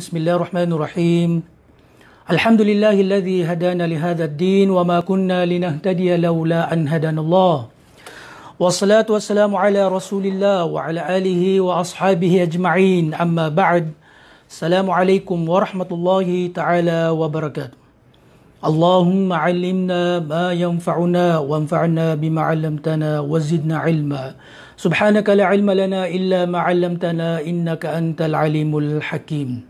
بسم الله الرحمن الرحيم الحمد لله الذي هدانا لهذا الدين وما كنا لنهتدي لولا أن هدانا الله والصلاة والسلام على رسول الله وعلى آله وأصحابه أجمعين أما بعد السلام عليكم ورحمة الله تعالى وبركاته اللهم علمنا ما ينفعنا وانفعنا بما علمتنا وزدنا علما سبحانك لا علم لنا إلا ما علمتنا إنك أنت العليم الحكيم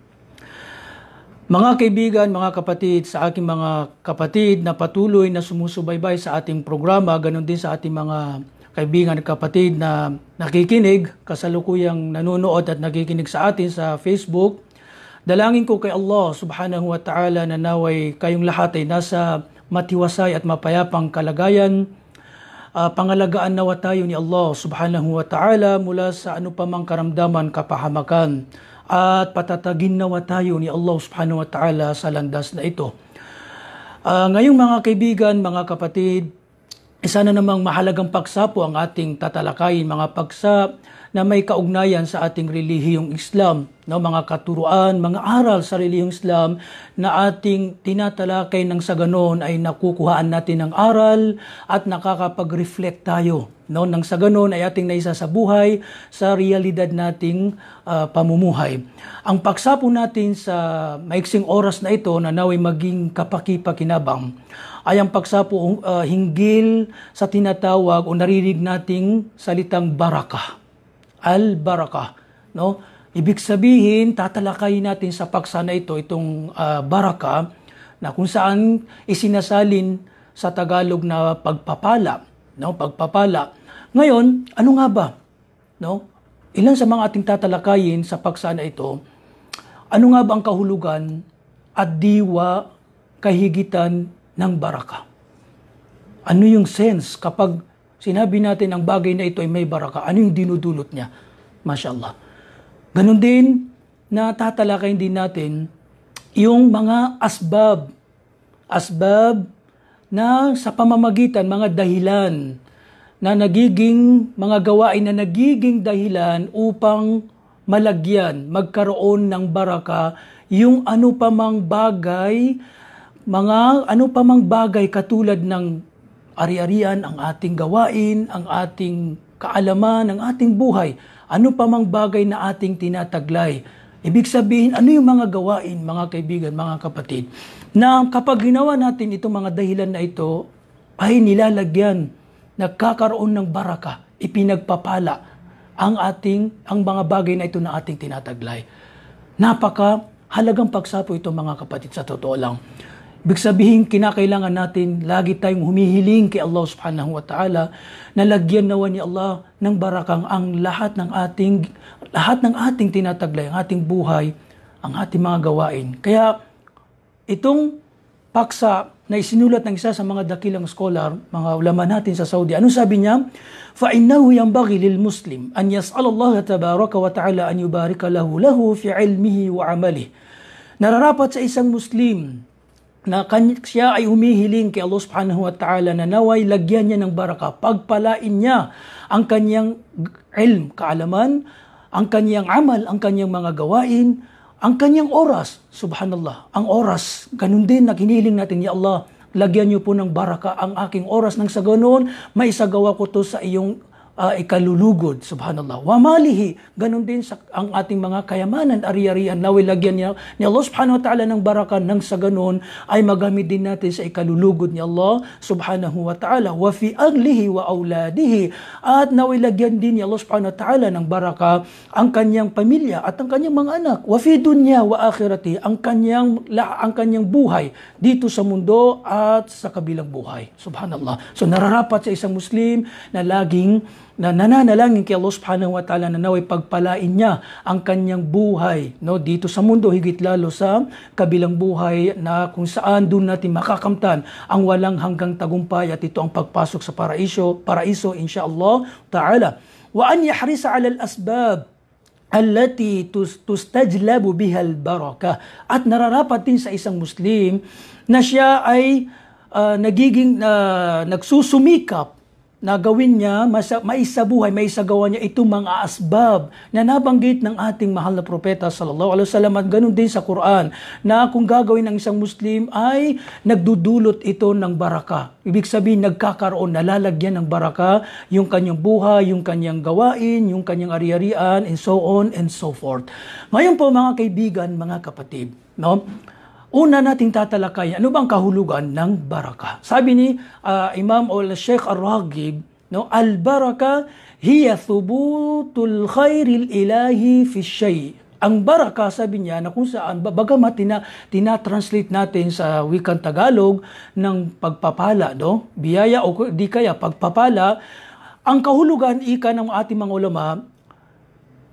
Mga kaibigan, mga kapatid, sa aking mga kapatid na patuloy na sumusubaybay sa ating programa, ganun din sa ating mga kaibigan at kapatid na nakikinig, kasalukuyang nanonood at nakikinig sa atin sa Facebook, dalangin ko kay Allah subhanahu wa ta'ala na naway kayong lahat ay nasa matiwasay at mapayapang kalagayan, uh, pangalagaan nawa tayo ni Allah subhanahu wa ta'ala mula sa ano pa mang karamdaman kapahamakan at patatagin nawa tayo ni Allah subhanahu wa ta'ala sa landas na ito. Uh, ngayong mga kaibigan, mga kapatid, isa eh, na namang mahalagang paksa po ang ating tatalakayin, mga paksa na may kaugnayan sa ating relihiyong Islam, no, mga katuruan, mga aral sa relihiyong Islam na ating tinatalakay ng sa ganoon ay nakukuhaan natin ng aral at nakakapag-reflect tayo No, nang sa ganun ay ating naisa sa buhay sa realidad nating uh, pamumuhay. Ang paksa po natin sa maiksing oras na ito na naway maging kapaki-pakinabang ay ang paksa po uh, hinggil sa tinatawag o narinig nating salitang baraka. Al-baraka. No? Ibig sabihin, tatalakayin natin sa paksa na ito, itong uh, baraka, na kung saan isinasalin sa Tagalog na pagpapala. No? Pagpapala ngayon, ano nga ba? No? Ilan sa mga ating tatalakayin sa paksa na ito, ano nga ba ang kahulugan at diwa kahigitan ng baraka? Ano yung sense kapag sinabi natin ang bagay na ito ay may baraka? Ano yung dinudulot niya? Mashallah. Ganon din na tatalakayin din natin yung mga asbab. Asbab na sa pamamagitan, mga dahilan na nagiging mga gawain na nagiging dahilan upang malagyan, magkaroon ng baraka yung ano pa mang bagay, mga ano pa mang bagay katulad ng ari-arian, ang ating gawain, ang ating kaalaman, ang ating buhay, ano pa mang bagay na ating tinataglay. Ibig sabihin, ano yung mga gawain, mga kaibigan, mga kapatid, na kapag ginawa natin itong mga dahilan na ito, ay nilalagyan nagkakaroon ng baraka, ipinagpapala ang ating ang mga bagay na ito na ating tinataglay. Napaka halagang pagsapo ito mga kapatid sa totoo lang. Ibig sabihin, kinakailangan natin lagi tayong humihiling kay Allah subhanahu wa ta'ala na lagyan nawa ni Allah ng barakang ang lahat ng ating lahat ng ating tinataglay, ang ating buhay, ang ating mga gawain. Kaya itong paksa na isinulat ng isa sa mga dakilang scholar, mga ulama natin sa Saudi. Anong sabi niya? فَإِنَّهُ يَنْبَغِي لِلْمُسْلِمِ أَنْ يَسْأَلَ اللَّهَ تَبَارَكَ وَتَعَالَى أَنْ يُبَارِكَ لَهُ لَهُ فِي عِلْمِهِ وَعَمَلِهِ Nararapat sa isang Muslim na siya ay humihiling kay Allah subhanahu wa ta'ala na naway lagyan niya ng baraka, pagpalain niya ang kanyang ilm, kaalaman, ang kanyang amal, ang kanyang mga gawain, ang kanyang oras, subhanallah, ang oras, ganun din, naghiniling natin, Ya Allah, lagyan niyo po ng baraka ang aking oras nang sa ganoon, maisagawa ko to sa iyong uh, ikalulugod, subhanallah. Wa malihi, ganun din sa, ang ating mga kayamanan, ari-arian, nawilagyan niya, ni Allah subhanahu wa ta'ala ng barakan, nang sa ganun ay magamit din natin sa ikalulugod ni Allah subhanahu wa ta'ala. Wa fi aglihi wa auladihi. At nawilagyan din ni Allah subhanahu wa ta'ala ng baraka ang kanyang pamilya at ang kanyang mga anak. Wa fi dunya wa akhirati, ang kanyang, la, ang kanyang buhay dito sa mundo at sa kabilang buhay. Subhanallah. So nararapat sa isang Muslim na laging na nananalangin kay Allah subhanahu wa ta'ala na naway pagpalain niya ang kanyang buhay no dito sa mundo higit lalo sa kabilang buhay na kung saan doon natin makakamtan ang walang hanggang tagumpay at ito ang pagpasok sa paraiso paraiso insyaallah ta'ala wa an yahrisa 'ala al-asbab allati tustajlabu biha al-baraka at nararapat din sa isang muslim na siya ay uh, nagiging uh, nagsusumikap na gawin niya, masa, maisabuhay, maisagawa niya itong mga asbab na nabanggit ng ating mahal na propeta sallallahu alaihi wasallam at ganun din sa Quran na kung gagawin ng isang Muslim ay nagdudulot ito ng baraka. Ibig sabihin nagkakaroon, nalalagyan ng baraka yung kanyang buhay, yung kanyang gawain, yung kanyang ari-arian and so on and so forth. Ngayon po mga kaibigan, mga kapatid, no? Una nating tatalakayin, ano bang kahulugan ng baraka? Sabi ni uh, Imam ul Sheikh Ar-Raghib, no, al-baraka hiya thubutul khairil ilahi fi shay. Ang baraka, sabi niya, na kung saan, bagamat tina, tinatranslate natin sa wikang Tagalog ng pagpapala, no? biyaya o di kaya pagpapala, ang kahulugan, ika ng ating mga ulama,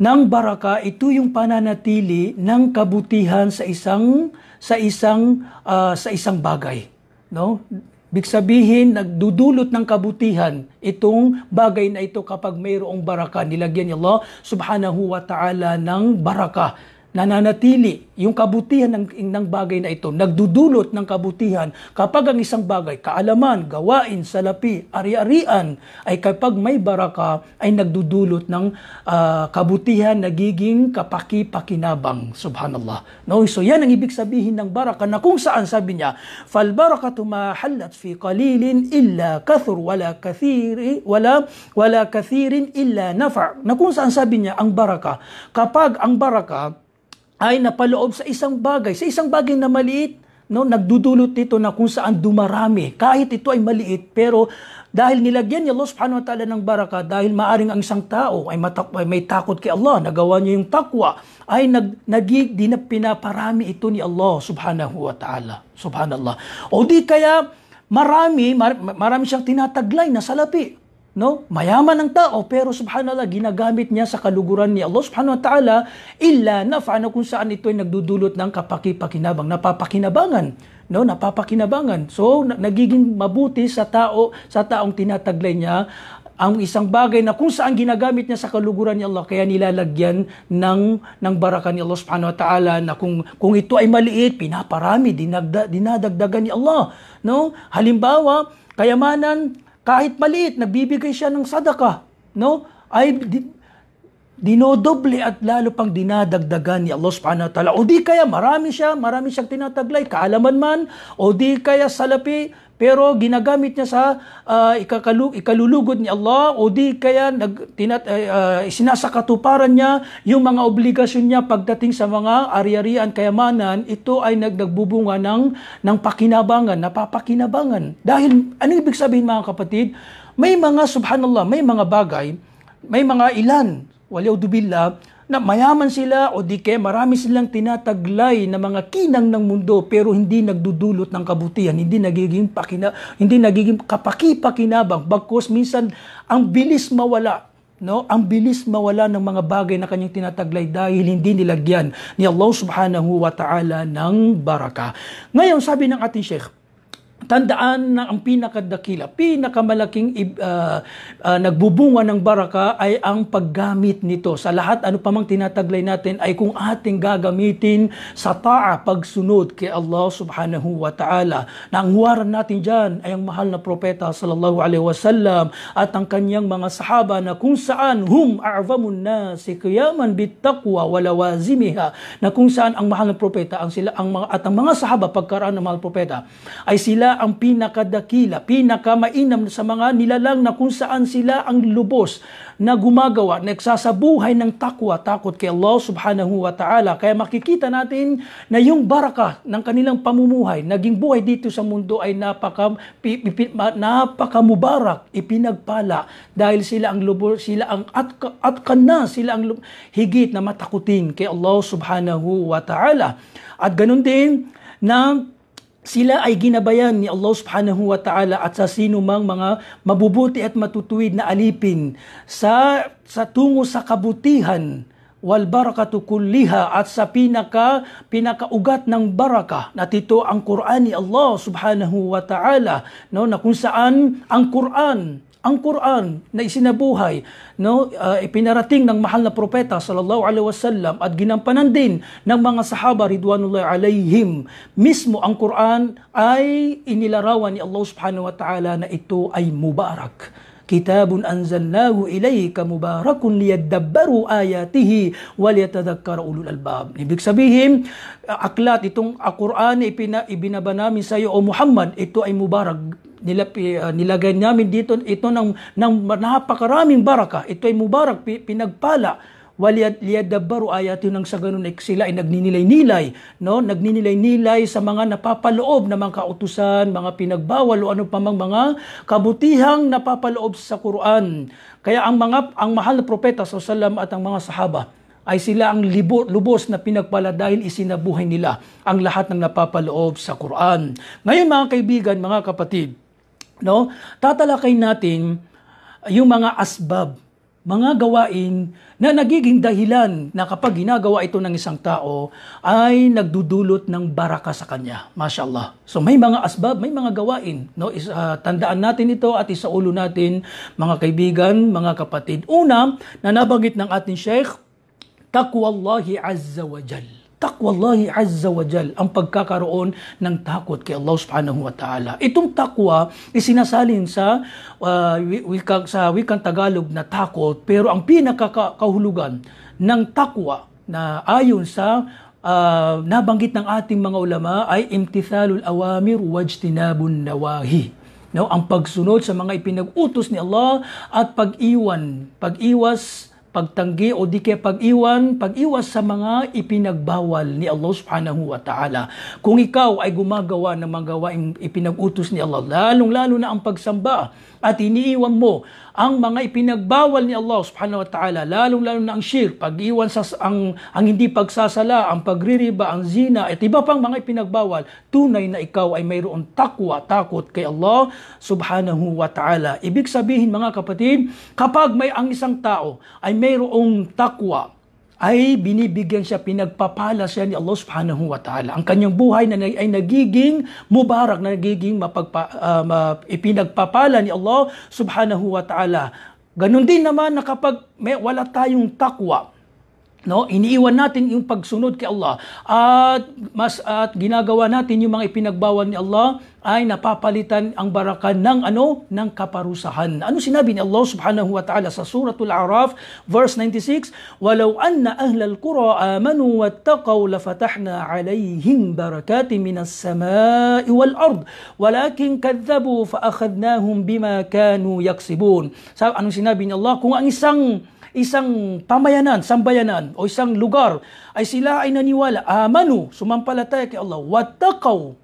ng baraka, ito yung pananatili ng kabutihan sa isang sa isang uh, sa isang bagay, no? Big sabihin, nagdudulot ng kabutihan itong bagay na ito kapag mayroong baraka. Nilagyan ni Allah subhanahu wa ta'ala ng baraka nananatili yung kabutihan ng, ng bagay na ito, nagdudulot ng kabutihan kapag ang isang bagay, kaalaman, gawain, salapi, ari-arian, ay kapag may baraka, ay nagdudulot ng uh, kabutihan, nagiging kapaki-pakinabang. Subhanallah. No? So yan ang ibig sabihin ng baraka na kung saan sabi niya, fal barakatu ma halat fi qalilin illa kathur wala kathiri wala wala kathirin illa nafa. Na kung saan sabi niya ang baraka, kapag ang baraka ay napaloob sa isang bagay, sa isang bagay na maliit, no, nagdudulot nito na kung saan dumarami. Kahit ito ay maliit, pero dahil nilagyan niya Allah subhanahu wa ta'ala ng baraka, dahil maaring ang isang tao ay, matak- ay may takot kay Allah, nagawa niya yung takwa, ay nag, nagig, di na pinaparami ito ni Allah subhanahu wa ta'ala. Subhanallah. O di kaya, marami, mar- marami siyang tinataglay na salapi. No? Mayaman ang tao, pero subhanallah, ginagamit niya sa kaluguran ni Allah subhanahu wa ta'ala, illa nafa na kung saan ito ay nagdudulot ng kapakipakinabang, napapakinabangan. No? Napapakinabangan. So, nagiging mabuti sa tao, sa taong tinataglay niya, ang isang bagay na kung saan ginagamit niya sa kaluguran ni Allah kaya nilalagyan ng ng baraka ni Allah Subhanahu wa taala na kung kung ito ay maliit pinaparami dinagda, dinadagdagan ni Allah no halimbawa kayamanan kahit maliit, nagbibigay siya ng sadaka. No? Ay, di, dinodoble at lalo pang dinadagdagan ni Allah subhanahu wa ta'ala. O di kaya marami siya, marami siyang tinataglay, kaalaman man, o di kaya salapi, pero ginagamit niya sa uh, ah, ikakalug, ikalulugod ni Allah o di kaya nag, tinat, uh, eh, uh, ah, sinasakatuparan niya yung mga obligasyon niya pagdating sa mga ari-arian kayamanan, ito ay nagdagbubunga ng, ng pakinabangan, napapakinabangan. Dahil, ano ibig sabihin mga kapatid? May mga, subhanallah, may mga bagay, may mga ilan waliyaudubila, na mayaman sila o di kaya marami silang tinataglay na mga kinang ng mundo pero hindi nagdudulot ng kabutihan, hindi nagiging, pakina, hindi nagiging kapaki-pakinabang. Bagkos minsan ang bilis mawala No, ang bilis mawala ng mga bagay na kanyang tinataglay dahil hindi nilagyan ni Allah Subhanahu wa Ta'ala ng baraka. Ngayon, sabi ng ating Sheikh, Tandaan na ang pinakadakila, pinakamalaking uh, uh, nagbubunga ng baraka ay ang paggamit nito. Sa lahat ano pa mang tinataglay natin ay kung ating gagamitin sa ta'a pagsunod kay Allah subhanahu wa ta'ala. Na natin dyan ay ang mahal na propeta sallallahu alaihi wasallam at ang kanyang mga sahaba na kung saan hum a'vamun nasi qiyaman bittaqwa walawazimiha na kung saan ang mahal na propeta ang sila ang mga, at ang mga sahaba pagkaraan ng mahal propeta ay sila sila ang pinakadakila, pinakamainam sa mga nilalang na kung saan sila ang lubos na gumagawa, nagsasabuhay ng takwa, takot kay Allah subhanahu wa ta'ala. Kaya makikita natin na yung baraka ng kanilang pamumuhay, naging buhay dito sa mundo ay napaka, napakamubarak, ipinagpala dahil sila ang lubos, sila ang at, at kana, sila ang higit na matakutin kay Allah subhanahu wa ta'ala. At ganun din na sila ay ginabayan ni Allah subhanahu wa ta'ala at sa sino mang mga mabubuti at matutuwid na alipin sa, sa tungo sa kabutihan wal barakatu kulliha at sa pinaka pinakaugat ng baraka at ito ang Quran ni Allah subhanahu wa ta'ala no na kung saan ang Quran ang Quran na isinabuhay, no, uh, ipinarating ng mahal na propeta sallallahu alaihi wasallam at ginampanan din ng mga sahaba ridwanullahi alaihim. Mismo ang Quran ay inilarawan ni Allah subhanahu wa ta'ala na ito ay mubarak. Kitabun anzalnahu ilayka mubarakun liyadabbaru ayatihi waliyatadhakkara ulul albab. Ibig sabihin, aklat itong Quran na ibinaba namin sa iyo o Muhammad, ito ay mubarak nila, uh, nilagay namin dito ito ng, ng napakaraming baraka. Ito ay mubarak, pinagpala waliyadabaru ayatin ng sa ganun sila ay nagninilay-nilay, no? Nagninilay-nilay sa mga napapaloob na mga kautusan, mga pinagbawal o ano pa mang mga kabutihang napapaloob sa Quran. Kaya ang mga ang mahal na propeta sallallahu at ang mga sahaba ay sila ang libo, lubos na pinagpala dahil isinabuhay nila ang lahat ng napapaloob sa Quran. Ngayon mga kaibigan, mga kapatid, No? Tatalakay natin ah, yung mga asbab, mga gawain na nagiging dahilan na kapag ginagawa ito ng isang tao ay nagdudulot ng baraka sa kanya. Mashallah. So may mga asbab, may mga gawain. No? Is, uh, tandaan natin ito at isa ulo natin mga kaibigan, mga kapatid. Una, na nabanggit ng ating Sheikh, Takwallahi Azza wa Jal. Takwallahi Azza wa Jal, ang pagkakaroon ng takot kay Allah Subhanahu wa Ta'ala. Itong takwa isinasalin sa uh, ah, wikang, sa wikang Tagalog na takot, pero ang pinakakahulugan ng takwa na ayon sa uh, nabanggit ng ating mga ulama ay imtithalul awamir wajtinabun nawahi. No, ang pagsunod sa mga ipinag-utos ni Allah at pag-iwan, pag-iwas pagtanggi o di kaya pag-iwan, pag-iwas sa mga ipinagbawal ni Allah subhanahu wa ta'ala. Kung ikaw ay gumagawa ng mga gawaing ipinag-utos ni Allah, lalong-lalo na ang pagsamba, at iniiwan mo ang mga ipinagbawal ni Allah subhanahu wa ta'ala, lalong-lalo na ang shir, pag-iwan sa ang, ang hindi pagsasala, ang pagririba, ang zina, at iba pang mga ipinagbawal, tunay na ikaw ay mayroong takwa, takot kay Allah subhanahu wa ta'ala. Ibig sabihin mga kapatid, kapag may ang isang tao ay mayroong takwa, ay binibigyan siya, pinagpapala siya ni Allah subhanahu wa ta'ala. Ang kanyang buhay na, ay nagiging mubarak, na nagiging mapagpa, uh, uh, ipinagpapala ni Allah subhanahu wa ta'ala. Ganon din naman na kapag may, wala tayong takwa, No, iniiwan natin yung pagsunod kay Allah at mas at ginagawa natin yung mga ipinagbawal ni Allah ay napapalitan ang baraka ng ano ng kaparusahan. Ano sinabi ni Allah Subhanahu wa Ta'ala sa suratul Araf verse 96, "Walau anna ahlal qura amanu wattaqu wattaqaw fatahna 'alayhim barakatin minas samai wal ard, walakin kadzabu fa akhadnahum bima kanu yaksibun." so, ano sinabi ni Allah kung ang isang isang pamayanan, sambayanan, o isang lugar, ay sila ay naniwala, amanu, sumampalataya kay Allah, watakaw,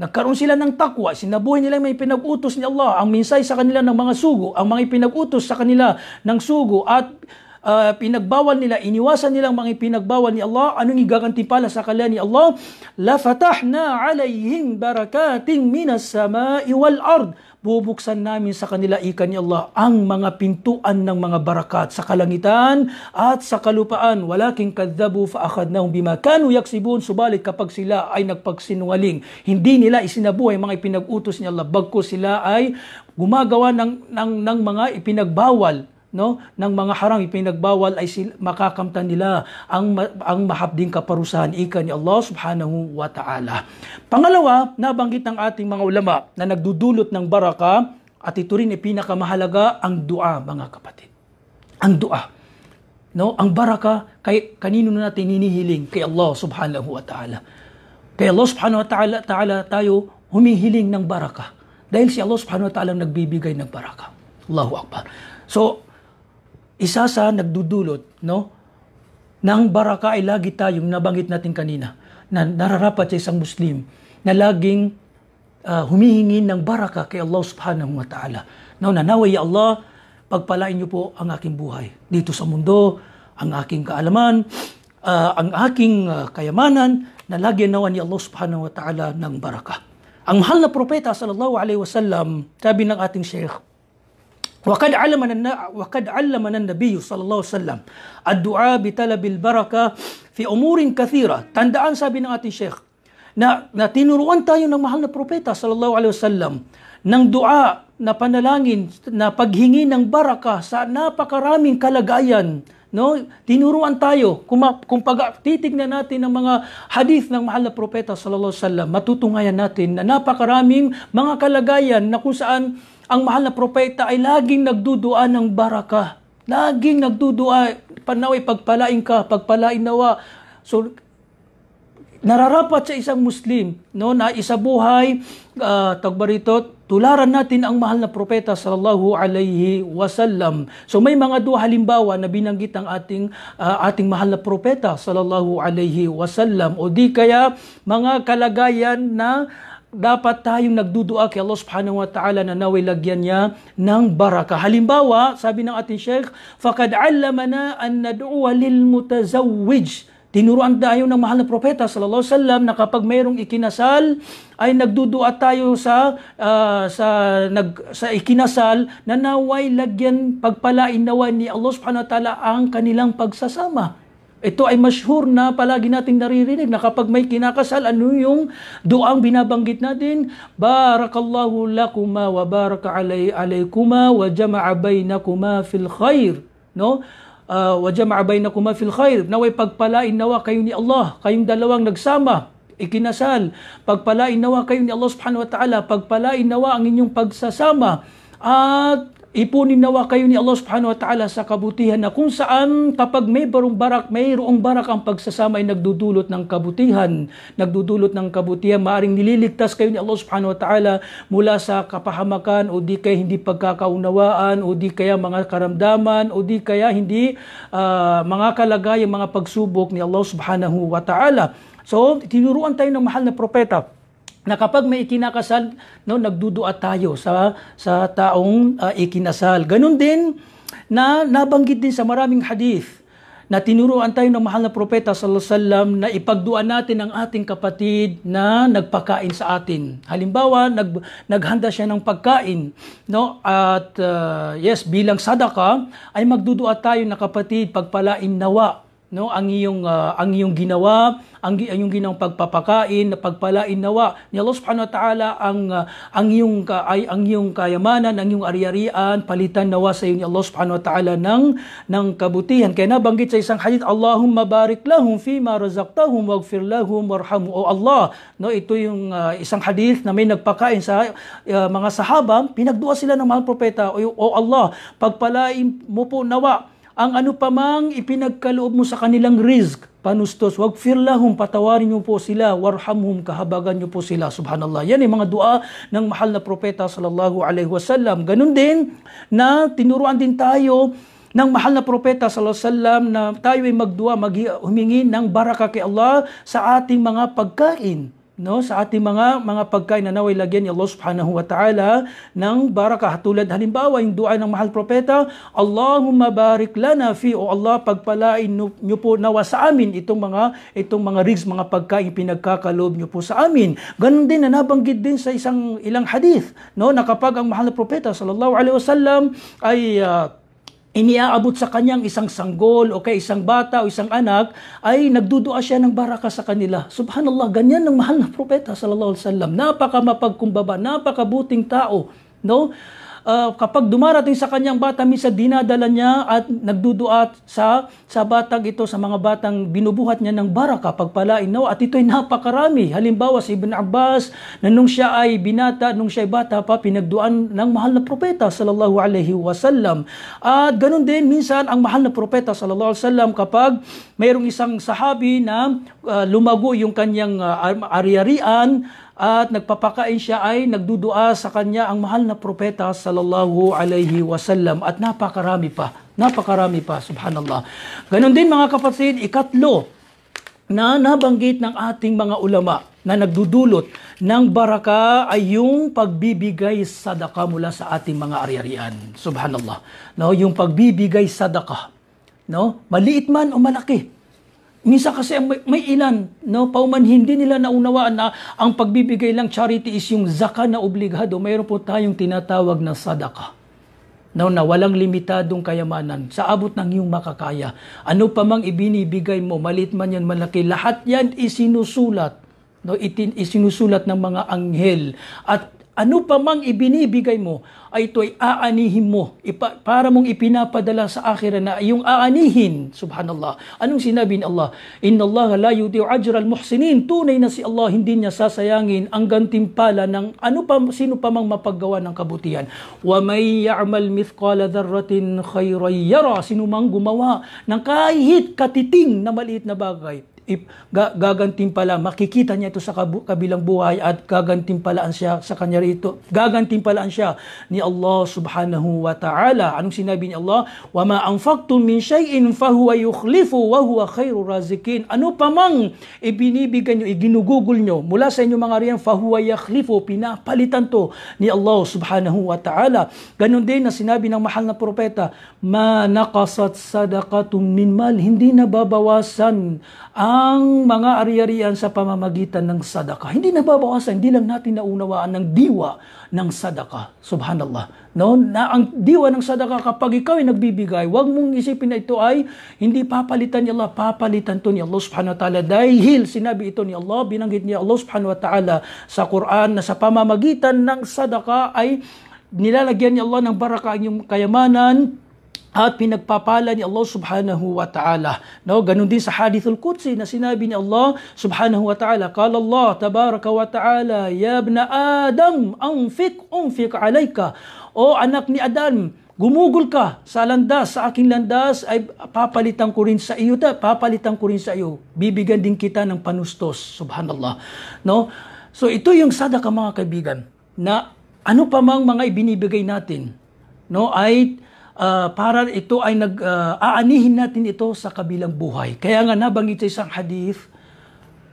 Nagkaroon sila ng takwa, sinabuhay nila may pinag-utos ni Allah, ang minsay sa kanila ng mga sugo, ang mga pinag-utos sa kanila ng sugo at uh, pinagbawal nila, iniwasan nilang mga pinagbawal ni Allah, anong pala sa kanila ni Allah? La fatahna alayhim barakating minas sama'i wal ard bubuksan namin sa kanila, ika ni Allah, ang mga pintuan ng mga barakat sa kalangitan at sa kalupaan. Walaking kadzabu faakadnahum bima kanu yaksibun. Subalit kapag sila ay nagpagsinungaling, hindi nila isinabuhay mga ipinag-utos ni Allah, bagko sila ay gumagawa ng, ng, ng mga ipinagbawal no ng mga harang ipinagbawal ay sila, makakamtan nila ang ang mahapding kaparusahan ika ni Allah subhanahu wa ta'ala. Pangalawa, nabanggit ng ating mga ulama na nagdudulot ng baraka at ito rin ay pinakamahalaga ang dua mga kapatid. Ang dua. No, ang baraka kay kanino natin hinihiling kay Allah subhanahu wa ta'ala. Kay Allah subhanahu wa ta'ala, ta'ala tayo humihiling ng baraka dahil si Allah subhanahu wa ta'ala nagbibigay ng baraka. Allahu akbar. So, isa sa nagdudulot no, ng baraka ay lagi tayong nabanggit natin kanina na nararapat sa isang Muslim na laging uh, humihingi ng baraka kay Allah subhanahu wa ta'ala. Now, nanaway ya Allah, pagpalain niyo po ang aking buhay dito sa mundo, ang aking kaalaman, uh, ang aking uh, kayamanan na lagi nawa ni Allah subhanahu wa ta'ala ng baraka. Ang mahal na propeta sallallahu alaihi wasallam, sabi ng ating Sheikh, وقد علمنا وقد علمنا النبي صلى الله عليه وسلم الدعاء بطلب البركه في امور كثيره tandaan sabi ng ating sheikh na, na tinuruan tayo ng mahal na propeta sallallahu alaihi wasallam ng dua na panalangin na paghingi ng baraka sa napakaraming kalagayan No? Tinuruan tayo kung, kung pag titignan natin ang mga hadith ng mahal na propeta sallallahu alaihi wasallam, matutungayan natin na napakaraming mga kalagayan na kung saan ang mahal na propeta ay laging nagdudua ng baraka. Laging nagdudua, panaway, pagpalain ka, pagpalain nawa. So, nararapat sa isang Muslim no, na isa buhay, uh, ah, tagbarito, Tularan natin ang mahal na propeta sallallahu alaihi wasallam. So may mga dua halimbawa na binanggit ang ating uh, ating mahal na propeta sallallahu alaihi wasallam o di kaya mga kalagayan na dapat tayong nagdudua kay Allah subhanahu wa ta'ala na naway lagyan niya ng baraka. Halimbawa, sabi ng ating Sheikh, فَقَدْ عَلَّمَنَا أَن نَدْعُوَ لِلْمُتَزَوِّجِ Tinuruan tayo ng mahal na propeta sallallahu alaihi wasallam na kapag mayroong ikinasal ay nagdudua tayo sa uh, sa nag sa ikinasal na naway lagyan pagpalain nawa ni Allah subhanahu wa taala ang kanilang pagsasama. Ito ay mashhur na palagi nating naririnig na kapag may kinakasal, ano yung duang binabanggit natin? Barakallahu lakuma wa baraka alay, alaykuma wa jama'a bainakuma fil khair. No? uh, وَجَمَعَ بَيْنَكُمَا fil khair Naway pagpalain nawa kayo ni Allah, kayong dalawang nagsama, ikinasal. Pagpalain nawa kayo ni Allah subhanahu wa ta'ala, pagpalain nawa ang inyong pagsasama at nawa kayo ni Allah subhanahu wa ta'ala sa kabutihan na kung saan kapag may barong barak, mayroong barak ang pagsasama ay nagdudulot ng kabutihan. Nagdudulot ng kabutihan. Maaring nililigtas kayo ni Allah subhanahu wa ta'ala mula sa kapahamakan o di kaya hindi pagkakaunawaan o di kaya mga karamdaman o di kaya hindi uh, mga kalagay, mga pagsubok ni Allah subhanahu wa ta'ala. So, tinuruan tayo ng mahal na propeta na kapag may ikinakasal, no, nagdudua tayo sa sa taong uh, ikinasal. Ganun din na nabanggit din sa maraming hadith na tinuruan tayo ng mahal na propeta sallallahu alaihi wasallam na ipagduan natin ang ating kapatid na nagpakain sa atin. Halimbawa, nag, naghanda siya ng pagkain, no? At uh, yes, bilang sadaka ay magdudua tayo na kapatid pagpalain nawa no ang iyong uh, ang iyong ginawa ang iyong ginang pagpapakain na pagpalain nawa ni Allah Subhanahu wa taala ang uh, ang iyong ka, ay, ang iyong kayamanan ang iyong ari-arian palitan nawa sa iyo ni Allah Subhanahu wa taala ng ng kabutihan kaya nabanggit sa isang hadith Allahumma barik lahum fi ma razaqtahum waghfir lahum warham o Allah no ito yung uh, isang hadith na may nagpakain sa uh, mga sahaba pinagdua sila ng mahal propeta o, o Allah pagpalain mo po nawa ang ano pamang ipinagkaloob mo sa kanilang risk, panustos, wag firlahum, patawarin niyo po sila, warhamhum, kahabagan niyo po sila. Subhanallah. Yan ay mga dua ng mahal na propeta sallallahu alaihi wasallam. Ganun din na tinuruan din tayo ng mahal na propeta sallallahu alaihi wasallam na tayo ay magdua, maghumingi ng baraka kay Allah sa ating mga pagkain no sa ating mga mga pagkain na naway lagyan ni Allah Subhanahu wa Ta'ala ng barakah tulad halimbawa yung dua ng mahal propeta Allahumma barik lana fi o Allah pagpalain niyo po nawa sa amin itong mga itong mga rigs mga pagkain pinagkakaloob niyo po sa amin ganun din na nabanggit din sa isang ilang hadith no nakapag ang mahal na propeta sallallahu alaihi wasallam ay uh, iniaabot sa kanyang isang sanggol o kay isang bata o isang anak, ay nagdudua siya ng baraka sa kanila. Subhanallah, ganyan ang mahal na propeta sallallahu alaihi wasallam. Napaka mapagkumbaba, napakabuting tao. No? uh, kapag dumarating sa kanyang bata, minsan dinadala niya at nagduduat sa, sa batang ito, sa mga batang binubuhat niya ng baraka, pagpalain. No? At ito'y napakarami. Halimbawa, si Ibn Abbas, na nung siya ay binata, nung siya ay bata pa, pinagduan ng mahal na propeta, sallallahu alaihi wasallam. At ganun din, minsan, ang mahal na propeta, sallallahu alaihi wasallam, kapag mayroong isang sahabi na uh, lumago yung kanyang uh, ari-arian, at nagpapakain siya ay nagdudua sa kanya ang mahal na propeta sallallahu alaihi wasallam at napakarami pa. Napakarami pa, subhanallah. Ganon din mga kapatid, ikatlo na nabanggit ng ating mga ulama na nagdudulot ng baraka ay yung pagbibigay sadaka mula sa ating mga ari-arian. Subhanallah. No, yung pagbibigay sadaka. No? Maliit man o malaki. Minsan kasi may, may ilan, no, pauman hindi nila naunawaan na ang pagbibigay lang charity is yung zaka na obligado. Mayroon po tayong tinatawag na sadaka. No, na walang limitadong kayamanan sa abot ng iyong makakaya. Ano pa mang ibinibigay mo, malit man yan, malaki, lahat yan isinusulat. No, itin, isinusulat ng mga anghel at ano pa mang ibinibigay mo, ay ito ay aanihin mo. Ipa, para mong ipinapadala sa akhira na yung aanihin, subhanallah. Anong sinabi ni Allah? Inna Allah la yudiu ajra al-muhsinin. Tunay na si Allah, hindi niya sasayangin ang gantimpala ng ano pa, sino pa mang mapaggawa ng kabutihan. Wa may ya'mal mithqala dharratin khayran yara. Sino mang gumawa ng kahit katiting na maliit na bagay, pala makikita niya ito sa kabilang buhay at gagantimpalaan siya sa kanya rito. Gagantimpalaan siya ni Allah subhanahu wa ta'ala. Anong sinabi ni Allah? Wa ma anfaqtum min shay'in fahuwa yukhlifu wa huwa khairur razikin. Ano pamang mang ibinibigay niyo, iginugugol niyo mula sa inyong mga riyan, fahuwa yukhlifu pinapalitan to ni Allah subhanahu wa ta'ala. ganun din na sinabi ng mahal na propeta, ma naqasat sadaqatum min mal, hindi nababawasan ang ang mga ari-arian sa pamamagitan ng sadaka. Hindi nababawasan, hindi lang natin naunawaan ng diwa ng sadaka. Subhanallah. No? Na ang diwa ng sadaka kapag ikaw ay nagbibigay, huwag mong isipin na ito ay hindi papalitan ni Allah, papalitan to ni Allah subhanahu wa ta'ala. Dahil sinabi ito ni Allah, binanggit ni Allah subhanahu wa ta'ala sa Quran na sa pamamagitan ng sadaka ay nilalagyan ni Allah ng baraka ang iyong kayamanan, at pinagpapala ni Allah subhanahu wa ta'ala. No, ganun din sa hadithul Qudsi na sinabi ni Allah subhanahu wa ta'ala, Kala Allah tabaraka wa ta'ala, Ya abna Adam, anfik, unfik alayka. O anak ni Adam, gumugol ka sa landas, sa aking landas, ay papalitan ko rin sa iyo, ta, papalitan ko rin sa iyo. Bibigyan din kita ng panustos, subhanallah. No? So ito yung sadaka mga kaibigan, na ano pa mang mga ibinibigay natin, no, ay uh, para ito ay nag, uh, aanihin natin ito sa kabilang buhay. Kaya nga nabanggit sa isang hadith,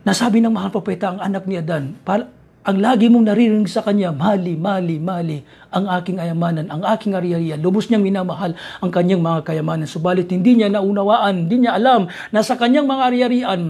na sabi ng mahal propeta ang anak ni Adan, para, ang lagi mong naririnig sa kanya, mali, mali, mali, ang aking ayamanan, ang aking ari-ariya. Lubos niyang minamahal ang kanyang mga kayamanan. Subalit hindi niya naunawaan, hindi niya alam na sa kanyang mga ari-arian,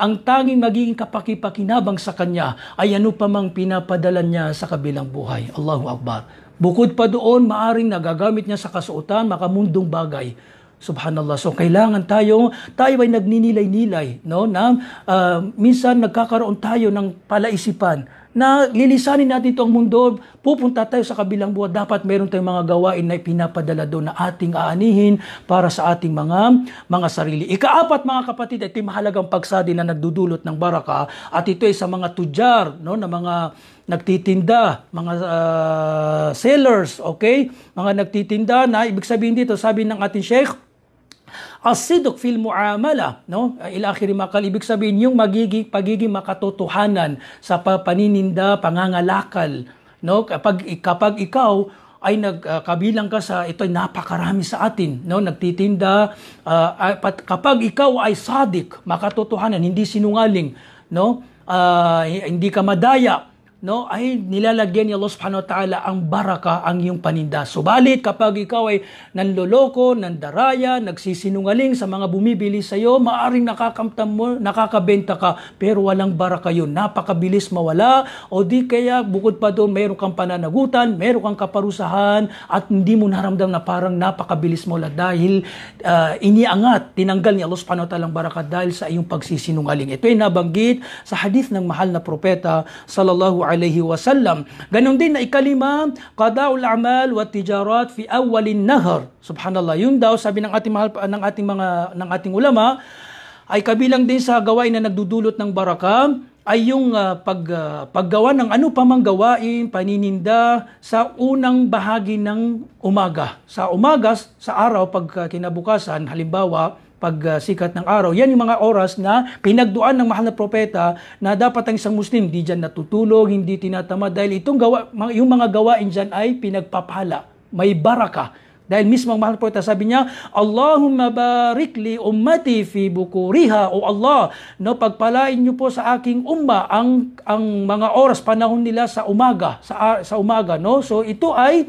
ang tanging magiging kapakipakinabang sa kanya ay ano pa mang pinapadala niya sa kabilang buhay. Allahu Akbar. Bukod pa doon, maaring nagagamit niya sa kasuotan, makamundong bagay. Subhanallah. So kailangan tayo, tayo ay nagninilay-nilay, no? Na uh, minsan nagkakaroon tayo ng palaisipan na lilisanin natin itong mundo, pupunta tayo sa kabilang buwan. Dapat meron tayong mga gawain na ipinapadala doon na ating aanihin para sa ating mga mga sarili. Ikaapat mga kapatid, ito mahalagang pagsadi na nagdudulot ng baraka at ito ay sa mga tudyar, no, na mga nagtitinda, mga uh, sellers, okay? Mga nagtitinda na, ibig sabihin dito, sabi ng ating sheikh, Asidok fil muamala, no? Ila akhiri makal ibig sabihin yung magiging pagiging makatotohanan sa paninda, pangangalakal, no? Kapag kapag ikaw ay nagkabilang ah, uh, ka sa ito ay napakarami sa atin no nagtitinda uh, kapag ikaw ay sadik makatotohanan hindi sinungaling no uh, hindi ka madaya no, ay nilalagyan ni Allah subhanahu wa ta'ala ang baraka ang iyong paninda. Subalit kapag ikaw ay nanloloko, nandaraya, nagsisinungaling sa mga bumibili sa iyo, maaring nakakamtan mo, nakakabenta ka, pero walang baraka 'yon. Napakabilis mawala o di kaya bukod pa doon mayro kang pananagutan, mayro kang kaparusahan at hindi mo naramdam na parang napakabilis mawala dahil uh, iniangat, tinanggal ni Allah subhanahu wa ta'ala ang baraka dahil sa iyong pagsisinungaling. Ito ay nabanggit sa hadith ng mahal na propeta sallallahu alaihi wasallam. Ganon din na ikalima, qada'ul amal wa tijarat fi awwalin nahar. Subhanallah. Yun daw sabi ng ating mahal ng ating mga ng ating ulama ay kabilang din sa gawain na nagdudulot ng baraka ay yung uh, pag, uh, paggawa ng ano pa mang gawain, panininda sa unang bahagi ng umaga. Sa umagas, sa araw pag uh, kinabukasan, halimbawa, pagsikat ng araw. Yan yung mga oras na pinagduan ng mahal na propeta na dapat ang isang Muslim hindi dyan natutulog, hindi tinatamad dahil itong gawa, yung mga gawain dyan ay pinagpapala. May baraka. Dahil mismo ang mahal na propeta sabi niya, Allahumma barik li ummati fi bukuriha. O Allah, no, pagpalain niyo po sa aking umma ang, ang mga oras, panahon nila sa umaga. Sa, sa umaga, no? So ito ay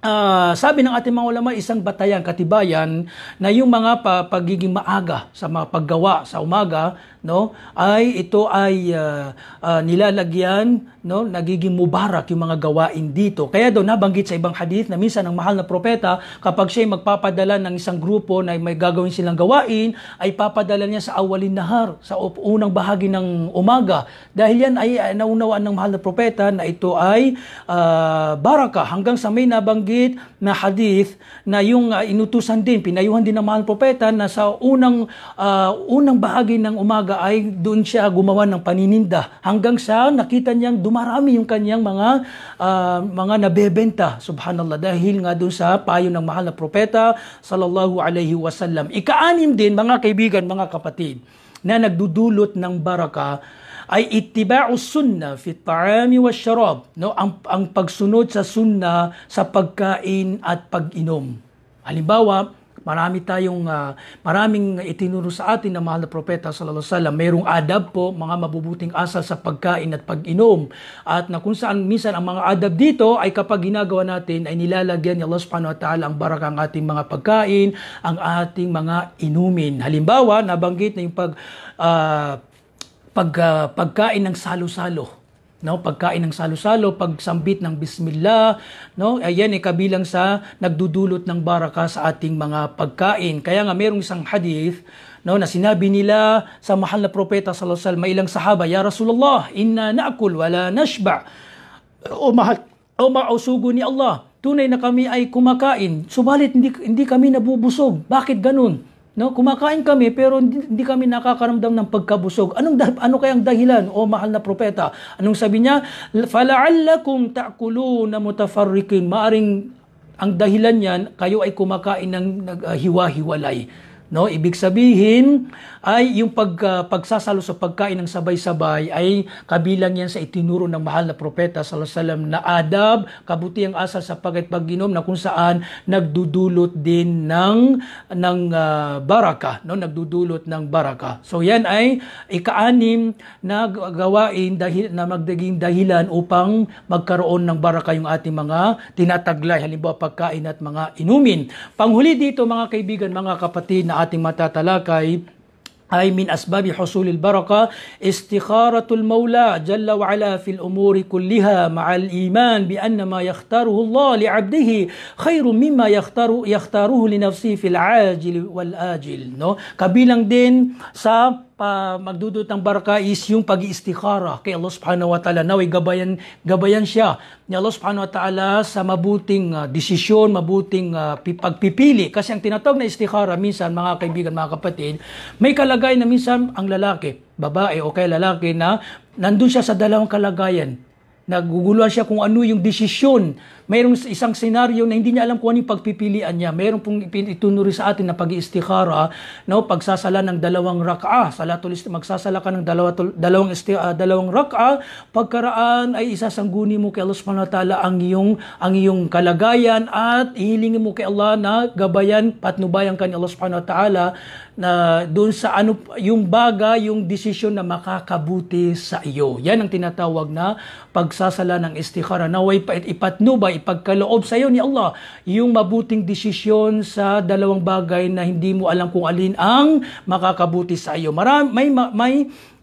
Uh, sabi ng ating mga ulama, isang batayan, katibayan, na yung mga pa, pagiging maaga sa mga paggawa sa umaga no, ay ito ay uh, uh, nilalagyan, no, nagiging mubarak yung mga gawain dito. Kaya daw nabanggit sa ibang hadith na minsan ang mahal na propeta kapag siya ay magpapadala ng isang grupo na may gagawin silang gawain, ay papadala niya sa awalin nahar, sa unang bahagi ng umaga. Dahil yan ay ah, naunawaan ng mahal na propeta na ito ay uh, baraka hanggang sa may nabanggit na hadith na yung uh, inutusan din, pinayuhan din ng mahal na propeta na sa unang uh, unang bahagi ng umaga kumbaga ay doon siya gumawa ng paninda hanggang sa nakita niyang dumarami yung kanyang mga uh, mga nabebenta subhanallah dahil nga doon sa payo ng mahal na propeta sallallahu alaihi wasallam ikaanim din mga kaibigan mga kapatid na nagdudulot ng baraka ay ittiba'u sunna fi ta'ami wa sharab no ang ang pagsunod sa sunna sa pagkain at pag-inom halimbawa Marami tayong uh, maraming itinuro sa atin na mahal na propeta sallallahu alaihi wasallam. Mayroong adab po, mga mabubuting asal sa pagkain at pag-inom. At na kung saan minsan ang mga adab dito ay kapag ginagawa natin ay nilalagyan ni Allah subhanahu wa ta'ala ang baraka ng ating mga pagkain, ang ating mga inumin. Halimbawa, nabanggit na yung pag uh, pag uh, pagkain ng salo-salo no pagkain ng salo-salo pagsambit ng bismillah no ayan ay eh, kabilang sa nagdudulot ng baraka sa ating mga pagkain kaya nga merong isang hadith no na sinabi nila sa mahal na propeta sallallahu alaihi wasallam ilang sahaba ya rasulullah inna naakul wala nashba o mahal o mausugo ni Allah tunay na kami ay kumakain subalit hindi hindi kami nabubusog bakit ganun No, kumakain kami pero hindi, hindi kami nakakaramdam ng pagkabusog. Anong ano kayang dahilan o mahal na propeta? Anong sabi niya? Fala'allakum ta'kuluna mutafarriqin. Maaring ang dahilan niyan kayo ay kumakain ng naghiwa-hiwalay. Uh, No, ibig sabihin ay yung pag, uh, pagsasalo sa pagkain ng sabay-sabay ay kabilang yan sa itinuro ng mahal na propeta sallallahu na adab, kabutiang asal sa pagit pag-inom na kung saan nagdudulot din ng ng uh, baraka, no, nagdudulot ng baraka. So yan ay ikaanim na gawain dahil na magdaging dahilan upang magkaroon ng baraka yung ating mga tinataglay halimbawa pagkain at mga inumin. Panghuli dito mga kaibigan, mga kapatid na الطاعة متى تلاقى أي من أسباب حصول البركة استخارة المولى جل وعلا في الأمور كلها مع الإيمان بأن ما يختاره الله لعبده خير مما يختار, يختاره لنفسه في العاجل والآجل no? kabilang din sa pa magdudot ng barka is yung pag-iistikara kay Allah subhanahu wa ta'ala. Naway gabayan, gabayan siya ni Allah subhanahu wa ta'ala sa mabuting uh, desisyon, mabuting uh, pagpipili. Kasi ang tinatawag na istikara, minsan mga kaibigan, mga kapatid, may kalagay na minsan ang lalaki, babae o kay lalaki na nandun siya sa dalawang kalagayan naguguluhan siya kung ano yung desisyon. Mayroong isang senaryo na hindi niya alam kung ano yung pagpipilian niya. Mayroong pong itinuro sa atin na pag-iistikhara, no, pagsasala ng dalawang rak'ah, salatul magsasala ka ng dalawa, dalawang isti, uh, dalawang rak'ah, pagkaraan ay isasangguni mo kay Allah Subhanahu wa Ta'ala ang iyong ang iyong kalagayan at ihilingin mo kay Allah na gabayan patnubayan ka ni Allah Subhanahu wa Ta'ala na doon sa ano yung baga, yung desisyon na makakabuti sa iyo. Yan ang tinatawag na pag nagsasala ng istikhara. Naway pa ipatnubay, ipagkaloob sa iyo ni Allah yung mabuting desisyon sa dalawang bagay na hindi mo alam kung alin ang makakabuti sa iyo. Marami, may, may,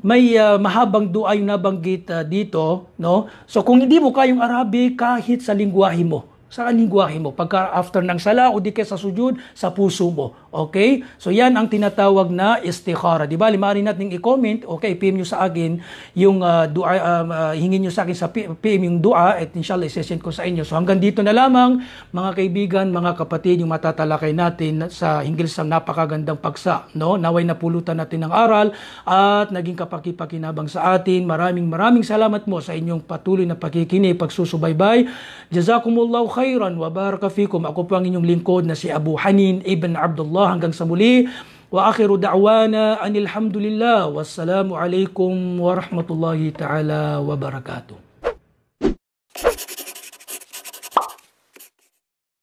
may uh, mahabang dua yung nabanggit uh, dito. No? So kung hindi mo kayong arabi kahit sa lingwahe mo, sa lingwahe mo, pagka after ng sala o di kaya sa sujud, sa puso mo Okay? So yan ang tinatawag na istikhara. Di ba? Limari natin i-comment. Okay, PM nyo sa akin yung uh, dua, uh, hingin nyo sa akin sa PM yung dua at inshallah isesend ko sa inyo. So hanggang dito na lamang mga kaibigan, mga kapatid, yung matatalakay natin sa hinggil sa napakagandang pagsa. No? Naway napulutan natin ng aral at naging kapakipakinabang sa atin. Maraming maraming salamat mo sa inyong patuloy na pagkikinig, pagsusubaybay. Jazakumullahu khairan wa baraka fikum. Ako po ang inyong lingkod na si Abu Hanin Ibn Abdullah hanggang sa muli. Wa akhiru da'wana anil hamdulillah. Wassalamu alaikum wa rahmatullahi ta'ala wa barakatuh.